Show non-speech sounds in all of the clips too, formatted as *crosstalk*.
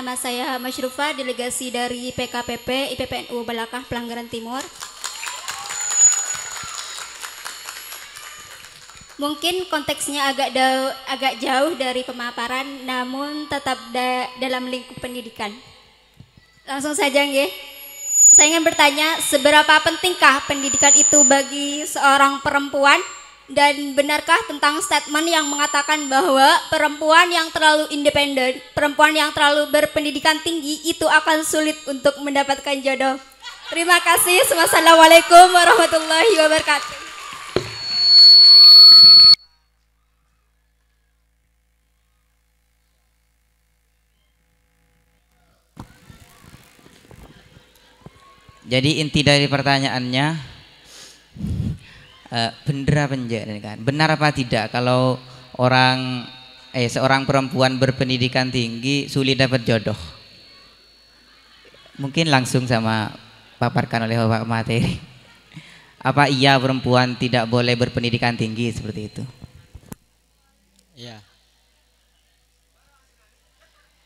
nama saya Masyrufa, delegasi dari PKPP IPPNU Balakah Pelanggaran Timur. Mungkin konteksnya agak jauh, agak jauh dari pemaparan, namun tetap da dalam lingkup pendidikan. Langsung saja, nggih. Saya ingin bertanya, seberapa pentingkah pendidikan itu bagi seorang perempuan? Dan benarkah tentang statement yang mengatakan bahwa perempuan yang terlalu independen, perempuan yang terlalu berpendidikan tinggi itu akan sulit untuk mendapatkan jodoh? Terima kasih. Wassalamualaikum warahmatullahi wabarakatuh. Jadi inti dari pertanyaannya Eh, benar apa kan benar apa tidak kalau orang eh seorang perempuan berpendidikan tinggi sulit dapat jodoh mungkin langsung sama paparkan oleh bapak materi *laughs* apa iya perempuan tidak boleh berpendidikan tinggi seperti itu ya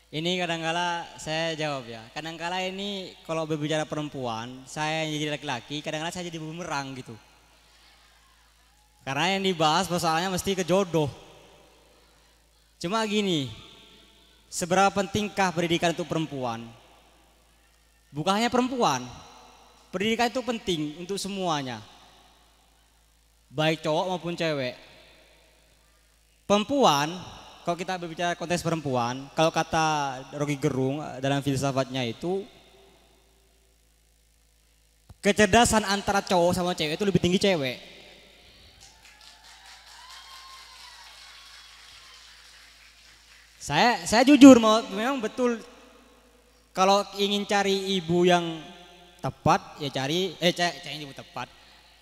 ini kadangkala saya jawab ya kadangkala ini kalau berbicara perempuan saya yang jadi laki-laki kadangkala saya jadi bumerang gitu karena yang dibahas masalahnya mesti ke jodoh. Cuma gini, seberapa pentingkah pendidikan untuk perempuan? Bukan hanya perempuan, pendidikan itu penting untuk semuanya. Baik cowok maupun cewek. Perempuan, kalau kita berbicara konteks perempuan, kalau kata Rocky Gerung eh, dalam filsafatnya itu, kecerdasan antara cowok sama cewek itu lebih tinggi cewek. Saya saya jujur mau memang betul kalau ingin cari ibu yang tepat ya cari eh cari, cari ibu tepat.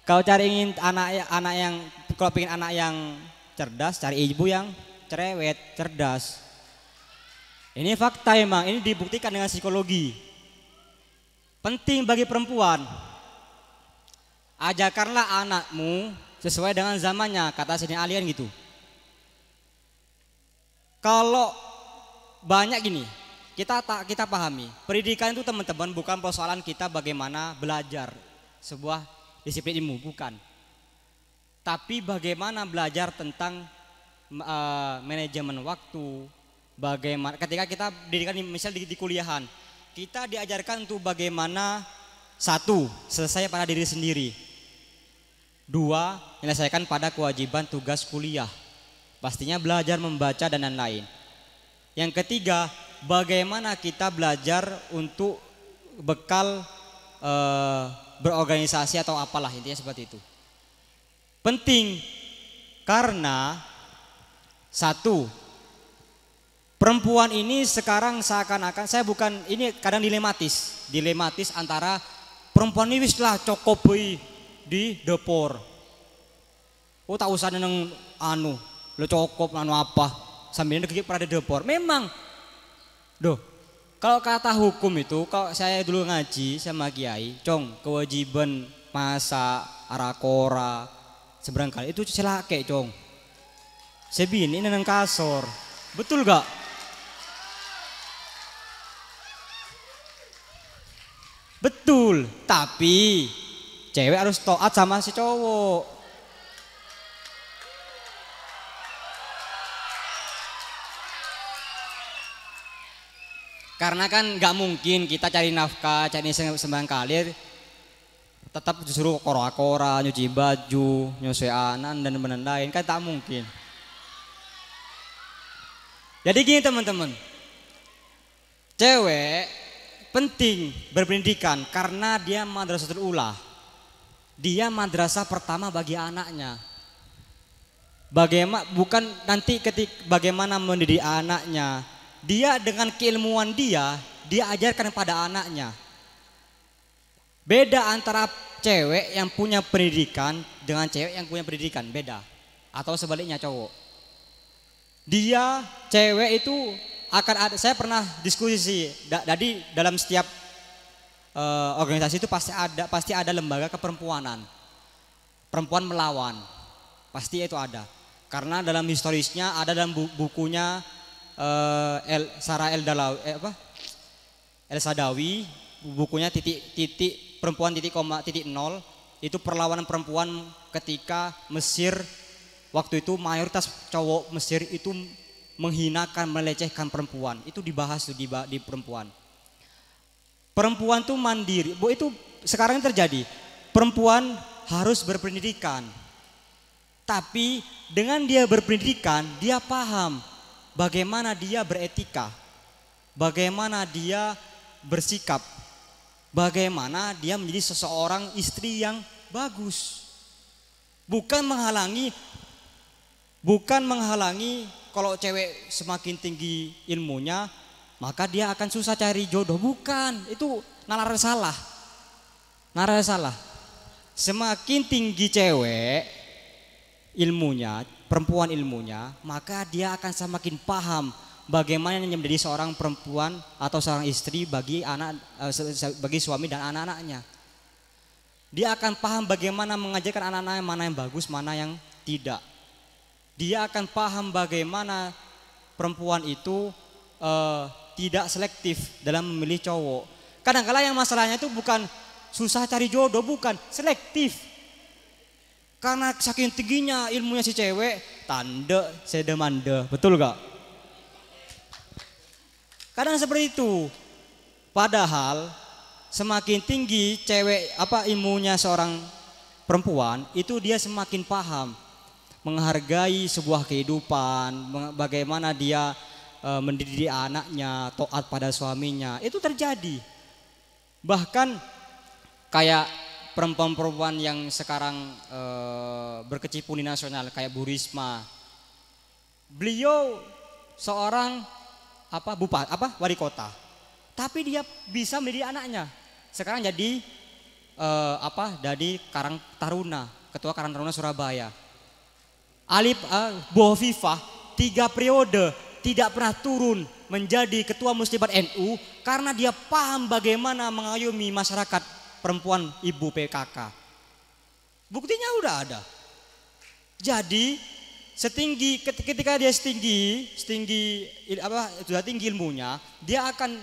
Kalau cari ingin anak anak yang kalau pengen anak yang cerdas cari ibu yang cerewet, cerdas. Ini fakta emang, ini dibuktikan dengan psikologi. Penting bagi perempuan. ajarkanlah anakmu sesuai dengan zamannya, kata Sini Alien gitu. Kalau banyak gini, kita tak kita pahami. Pendidikan itu teman-teman bukan persoalan kita bagaimana belajar sebuah disiplin ilmu, bukan. Tapi bagaimana belajar tentang uh, manajemen waktu, bagaimana ketika kita pendidikan misal di, di kuliahan, kita diajarkan untuk bagaimana satu, selesai pada diri sendiri. Dua, menyelesaikan pada kewajiban tugas kuliah pastinya belajar membaca dan lain-lain. Yang ketiga, bagaimana kita belajar untuk bekal e, berorganisasi atau apalah intinya seperti itu. Penting karena satu perempuan ini sekarang seakan-akan saya bukan ini kadang dilematis, dilematis antara perempuan ini istilah cokopi di depor. Oh tak usah neng anu lo cukup anu apa sambil negeri pada depor memang doh kalau kata hukum itu kalau saya dulu ngaji sama kiai cong kewajiban masa arakora seberang kali itu celake cong sebini neng kasor betul gak betul tapi cewek harus toat sama si cowok Karena kan nggak mungkin kita cari nafkah, cari sembang kalir, tetap disuruh kora-kora, nyuci baju, nyuci anan dan menendain, kan tak mungkin. Jadi gini teman-teman, cewek penting berpendidikan karena dia madrasah terulah, Dia madrasah pertama bagi anaknya. Bagaimana bukan nanti ketik bagaimana mendidik anaknya, dia dengan keilmuan dia, dia ajarkan pada anaknya. Beda antara cewek yang punya pendidikan dengan cewek yang punya pendidikan, beda. Atau sebaliknya cowok. Dia cewek itu akan ada saya pernah diskusi Jadi dalam setiap uh, organisasi itu pasti ada pasti ada lembaga keperempuanan. Perempuan melawan. Pasti itu ada. Karena dalam historisnya ada dalam bukunya uh, El, Sarah El Dalawi eh, apa? El Sadawi bukunya titik titik perempuan titik koma titik nol itu perlawanan perempuan ketika Mesir waktu itu mayoritas cowok Mesir itu menghinakan melecehkan perempuan itu dibahas di, di perempuan perempuan tuh mandiri bu itu sekarang terjadi perempuan harus berpendidikan tapi dengan dia berpendidikan dia paham bagaimana dia beretika, bagaimana dia bersikap, bagaimana dia menjadi seseorang istri yang bagus. Bukan menghalangi bukan menghalangi kalau cewek semakin tinggi ilmunya maka dia akan susah cari jodoh bukan itu nalar salah nalar salah semakin tinggi cewek ilmunya perempuan ilmunya, maka dia akan semakin paham bagaimana menjadi seorang perempuan atau seorang istri bagi anak eh, bagi suami dan anak-anaknya. Dia akan paham bagaimana mengajarkan anak-anaknya mana yang bagus, mana yang tidak. Dia akan paham bagaimana perempuan itu uh, tidak selektif dalam memilih cowok. Kadang-kala yang masalahnya itu bukan susah cari jodoh, bukan selektif karena saking tingginya ilmunya si cewek, tanda sedemanda. Betul gak? Kadang seperti itu. Padahal semakin tinggi cewek apa ilmunya seorang perempuan, itu dia semakin paham menghargai sebuah kehidupan, bagaimana dia e, mendidik anaknya, taat pada suaminya. Itu terjadi. Bahkan kayak perempuan-perempuan yang sekarang e, berkecimpung di nasional kayak Bu Risma. Beliau seorang apa bupati apa wali kota. Tapi dia bisa menjadi anaknya. Sekarang jadi e, apa? dari Karang Taruna, ketua Karang Taruna Surabaya. Alif e, Bu Hovifah tiga periode tidak pernah turun menjadi ketua muslimat NU karena dia paham bagaimana mengayomi masyarakat perempuan ibu PKK. Buktinya udah ada. Jadi setinggi ketika dia setinggi, setinggi apa sudah tinggi ilmunya, dia akan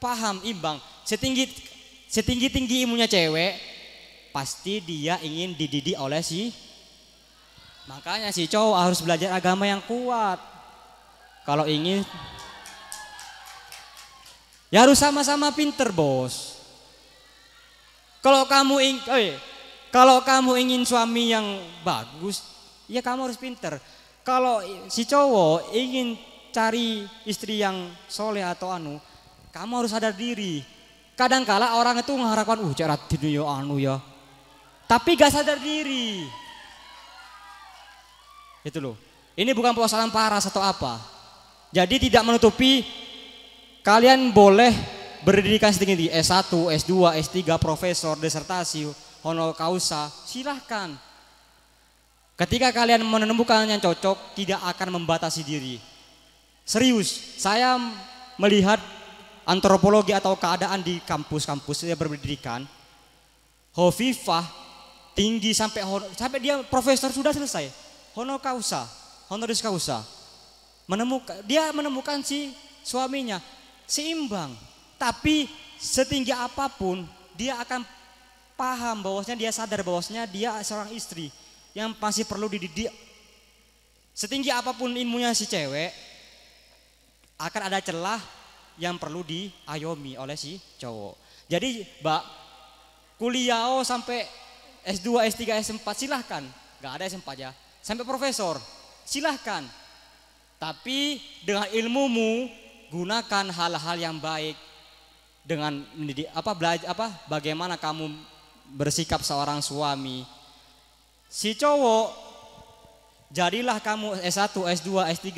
paham imbang. Setinggi setinggi tinggi ilmunya cewek, pasti dia ingin dididik oleh si makanya si cowok harus belajar agama yang kuat. Kalau ingin ya harus sama-sama pinter bos. Kalau kamu ingin, eh, kalau kamu ingin suami yang bagus, ya kamu harus pinter. Kalau si cowok ingin cari istri yang soleh atau anu, kamu harus sadar diri. Kadangkala orang itu mengharapkan, uh cara dunia ya anu ya. Tapi gak sadar diri. Itu loh. Ini bukan persoalan paras atau apa. Jadi tidak menutupi kalian boleh berdedikasi di S1, S2, S3, profesor, desertasi, honor causa, silahkan. Ketika kalian menemukan yang cocok, tidak akan membatasi diri. Serius, saya melihat antropologi atau keadaan di kampus-kampus yang berpendidikan, Hovifah tinggi sampai sampai dia profesor sudah selesai, honor causa, honoris causa, menemukan dia menemukan si suaminya seimbang tapi setinggi apapun dia akan paham bahwasanya dia sadar bahwasanya dia seorang istri yang pasti perlu dididik. Setinggi apapun ilmunya si cewek akan ada celah yang perlu diayomi oleh si cowok. Jadi, Mbak, kuliah oh sampai S2, S3, S4 silahkan. Gak ada S4 ya. Sampai profesor silahkan. Tapi dengan ilmumu gunakan hal-hal yang baik dengan apa belajar apa bagaimana kamu bersikap seorang suami. Si cowok jadilah kamu S1, S2, S3,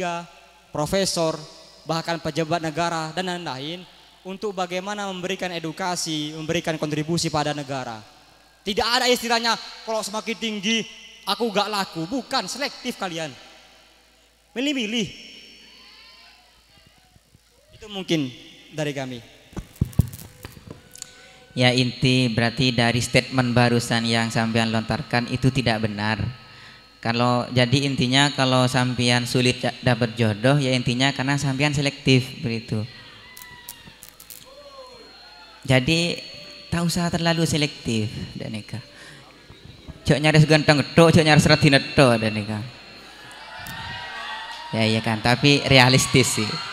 profesor, bahkan pejabat negara dan lain-lain untuk bagaimana memberikan edukasi, memberikan kontribusi pada negara. Tidak ada istilahnya kalau semakin tinggi aku gak laku, bukan selektif kalian. Milih-milih. Itu mungkin dari kami. Ya inti berarti dari statement barusan yang sampean lontarkan itu tidak benar. Kalau jadi intinya kalau sampean sulit dapat jodoh ya intinya karena sampean selektif begitu. Jadi tak usah terlalu selektif dan nikah. Cok nyaris ganteng getok, cok nyaris reti netok dan nikah. Ya iya kan, tapi realistis sih.